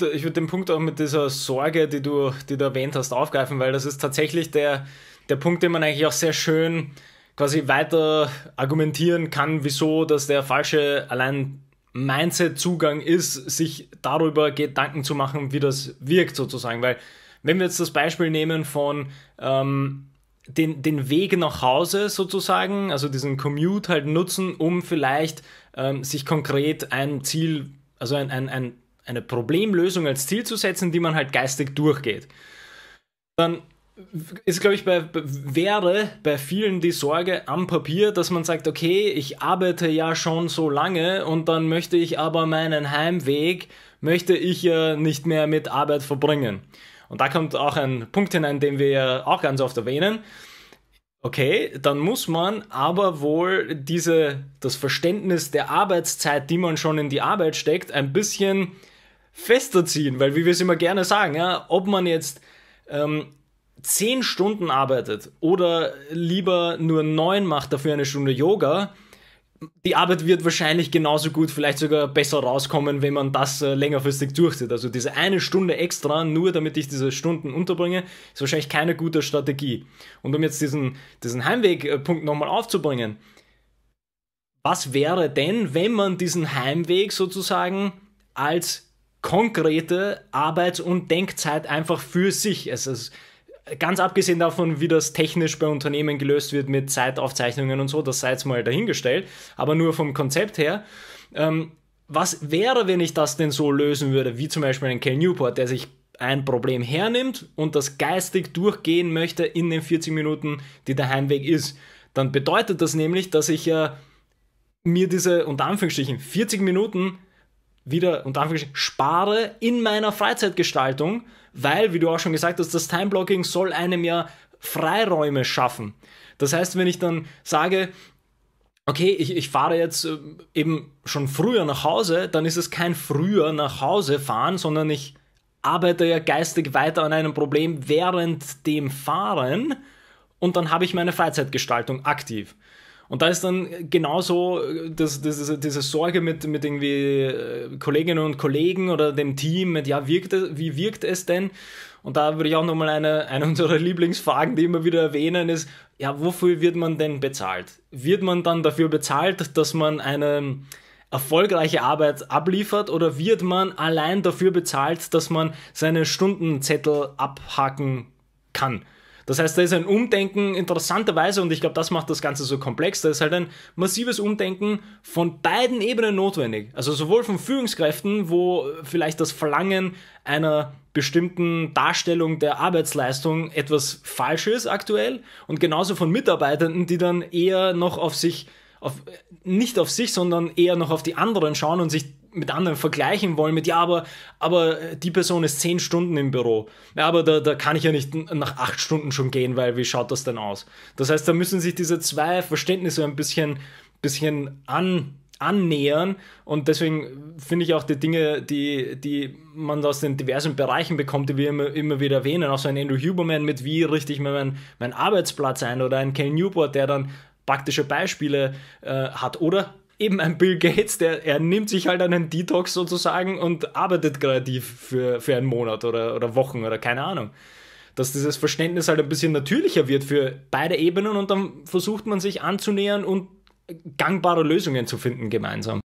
würde ich würd den Punkt auch mit dieser Sorge, die du, die du erwähnt hast, aufgreifen, weil das ist tatsächlich der, der Punkt, den man eigentlich auch sehr schön quasi weiter argumentieren kann, wieso das der falsche allein Mindset-Zugang ist, sich darüber Gedanken zu machen, wie das wirkt sozusagen. Weil wenn wir jetzt das Beispiel nehmen von ähm, den, den Weg nach Hause sozusagen, also diesen Commute halt nutzen, um vielleicht ähm, sich konkret ein Ziel, also ein, ein, ein eine Problemlösung als Ziel zu setzen, die man halt geistig durchgeht. Dann ist, glaube ich, bei, wäre bei vielen die Sorge am Papier, dass man sagt, okay, ich arbeite ja schon so lange und dann möchte ich aber meinen Heimweg, möchte ich ja nicht mehr mit Arbeit verbringen. Und da kommt auch ein Punkt hinein, den wir ja auch ganz oft erwähnen. Okay, dann muss man aber wohl diese, das Verständnis der Arbeitszeit, die man schon in die Arbeit steckt, ein bisschen fester ziehen, weil wie wir es immer gerne sagen, ja, ob man jetzt ähm, 10 Stunden arbeitet oder lieber nur neun macht, dafür eine Stunde Yoga, die Arbeit wird wahrscheinlich genauso gut, vielleicht sogar besser rauskommen, wenn man das äh, längerfristig durchzieht. Also diese eine Stunde extra, nur damit ich diese Stunden unterbringe, ist wahrscheinlich keine gute Strategie. Und um jetzt diesen, diesen Heimwegpunkt nochmal aufzubringen, was wäre denn, wenn man diesen Heimweg sozusagen als konkrete Arbeits- und Denkzeit einfach für sich, also ganz abgesehen davon, wie das technisch bei Unternehmen gelöst wird mit Zeitaufzeichnungen und so, das sei jetzt mal dahingestellt, aber nur vom Konzept her. Ähm, was wäre, wenn ich das denn so lösen würde, wie zum Beispiel ein Cal Newport, der sich ein Problem hernimmt und das geistig durchgehen möchte in den 40 Minuten, die der Heimweg ist? Dann bedeutet das nämlich, dass ich ja äh, mir diese, unter Anführungsstrichen, 40 Minuten wieder unter Anführungszeichen spare in meiner Freizeitgestaltung, weil, wie du auch schon gesagt hast, das Time-Blocking soll einem ja Freiräume schaffen. Das heißt, wenn ich dann sage, okay, ich, ich fahre jetzt äh, eben schon früher nach Hause, dann ist es kein früher nach Hause fahren, sondern ich arbeite ja geistig weiter an einem Problem während dem Fahren und dann habe ich meine Freizeitgestaltung aktiv. Und da ist dann genauso äh, das, das, diese Sorge mit, mit irgendwie äh, Kolleginnen und Kollegen oder dem Team, mit ja, wirkt es, wie wirkt es denn? Und da würde ich auch nochmal eine, eine unserer Lieblingsfragen, die immer wieder erwähnen, ist, ja, wofür wird man denn bezahlt? Wird man dann dafür bezahlt, dass man eine erfolgreiche Arbeit abliefert oder wird man allein dafür bezahlt, dass man seine Stundenzettel abhaken kann? Das heißt, da ist ein Umdenken interessanterweise, und ich glaube, das macht das Ganze so komplex, da ist halt ein massives Umdenken von beiden Ebenen notwendig. Also sowohl von Führungskräften, wo vielleicht das Verlangen einer bestimmten Darstellung der Arbeitsleistung etwas falsch ist aktuell, und genauso von Mitarbeitenden, die dann eher noch auf sich auf, nicht auf sich, sondern eher noch auf die anderen schauen und sich mit anderen vergleichen wollen, mit ja, aber, aber äh, die Person ist zehn Stunden im Büro. Ja, aber da, da kann ich ja nicht nach acht Stunden schon gehen, weil wie schaut das denn aus? Das heißt, da müssen sich diese zwei Verständnisse ein bisschen, bisschen an, annähern und deswegen finde ich auch die Dinge, die, die man aus den diversen Bereichen bekommt, die wir immer, immer wieder erwähnen, auch so ein Andrew Huberman mit wie richte ich mir meinen mein Arbeitsplatz ein oder ein Ken Newport, der dann praktische Beispiele äh, hat oder eben ein Bill Gates, der er nimmt sich halt einen Detox sozusagen und arbeitet kreativ für, für einen Monat oder, oder Wochen oder keine Ahnung. Dass dieses Verständnis halt ein bisschen natürlicher wird für beide Ebenen und dann versucht man sich anzunähern und gangbare Lösungen zu finden gemeinsam.